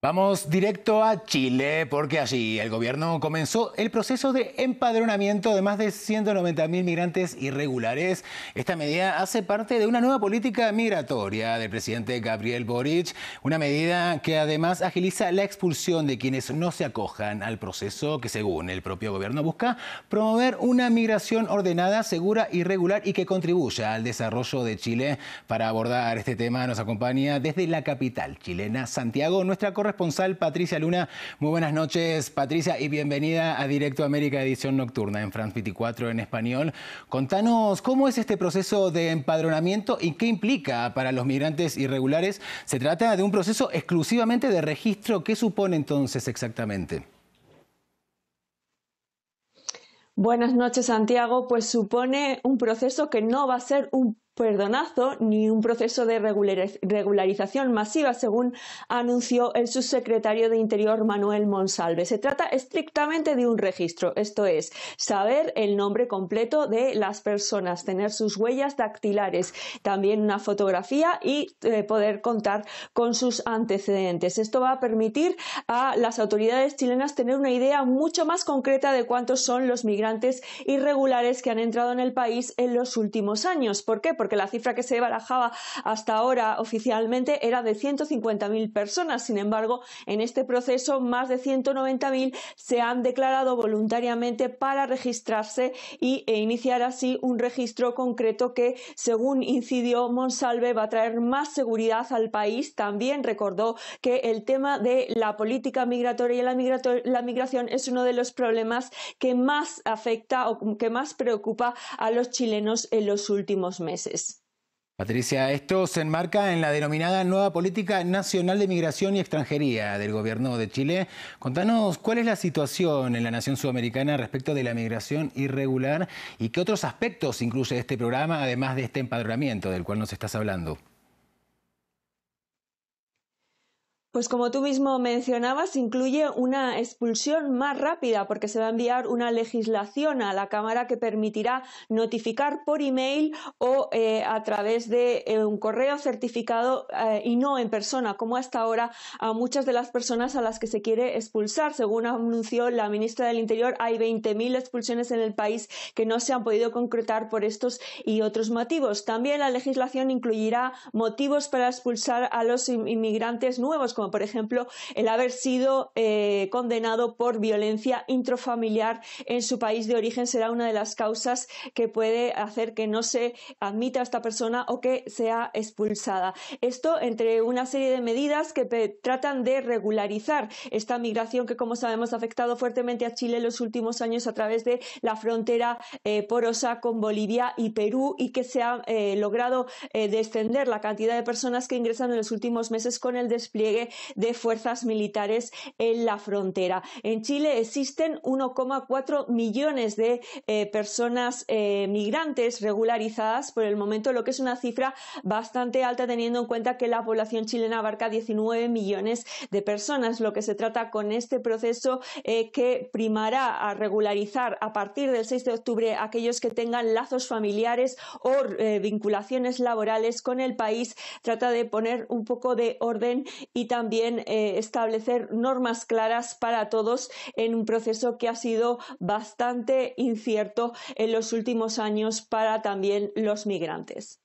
Vamos directo a Chile, porque allí el gobierno comenzó el proceso de empadronamiento de más de 190.000 migrantes irregulares. Esta medida hace parte de una nueva política migratoria del presidente Gabriel Boric, una medida que además agiliza la expulsión de quienes no se acojan al proceso que según el propio gobierno busca promover una migración ordenada, segura y regular y que contribuya al desarrollo de Chile. Para abordar este tema nos acompaña desde la capital chilena, Santiago, nuestra responsal, Patricia Luna. Muy buenas noches, Patricia, y bienvenida a Directo América Edición Nocturna en France 24 en español. Contanos cómo es este proceso de empadronamiento y qué implica para los migrantes irregulares. Se trata de un proceso exclusivamente de registro. ¿Qué supone entonces exactamente? Buenas noches, Santiago. Pues supone un proceso que no va a ser un perdonazo ni un proceso de regularización masiva, según anunció el subsecretario de Interior Manuel Monsalve. Se trata estrictamente de un registro, esto es, saber el nombre completo de las personas, tener sus huellas dactilares, también una fotografía y eh, poder contar con sus antecedentes. Esto va a permitir a las autoridades chilenas tener una idea mucho más concreta de cuántos son los migrantes irregulares que han entrado en el país en los últimos años. ¿Por qué? Porque porque la cifra que se barajaba hasta ahora oficialmente era de 150.000 personas. Sin embargo, en este proceso, más de 190.000 se han declarado voluntariamente para registrarse y, e iniciar así un registro concreto que, según incidió Monsalve, va a traer más seguridad al país. También recordó que el tema de la política migratoria y la migración es uno de los problemas que más afecta o que más preocupa a los chilenos en los últimos meses. Patricia, esto se enmarca en la denominada nueva política nacional de migración y extranjería del gobierno de Chile. Contanos cuál es la situación en la nación sudamericana respecto de la migración irregular y qué otros aspectos incluye este programa, además de este empadronamiento del cual nos estás hablando. Pues como tú mismo mencionabas, incluye una expulsión más rápida porque se va a enviar una legislación a la Cámara que permitirá notificar por email o eh, a través de eh, un correo certificado eh, y no en persona, como hasta ahora, a muchas de las personas a las que se quiere expulsar. Según anunció la ministra del Interior, hay 20.000 expulsiones en el país que no se han podido concretar por estos y otros motivos. También la legislación incluirá motivos para expulsar a los inmigrantes nuevos como por ejemplo el haber sido eh, condenado por violencia intrafamiliar en su país de origen será una de las causas que puede hacer que no se admita a esta persona o que sea expulsada. Esto entre una serie de medidas que tratan de regularizar esta migración que, como sabemos, ha afectado fuertemente a Chile en los últimos años a través de la frontera eh, porosa con Bolivia y Perú y que se ha eh, logrado descender la cantidad de personas que ingresan en los últimos meses con el despliegue de fuerzas militares en la frontera. En Chile existen 1,4 millones de eh, personas eh, migrantes regularizadas por el momento, lo que es una cifra bastante alta teniendo en cuenta que la población chilena abarca 19 millones de personas. Lo que se trata con este proceso eh, que primará a regularizar a partir del 6 de octubre aquellos que tengan lazos familiares o vinculaciones laborales con el país, trata de poner un poco de orden y también también eh, establecer normas claras para todos en un proceso que ha sido bastante incierto en los últimos años para también los migrantes.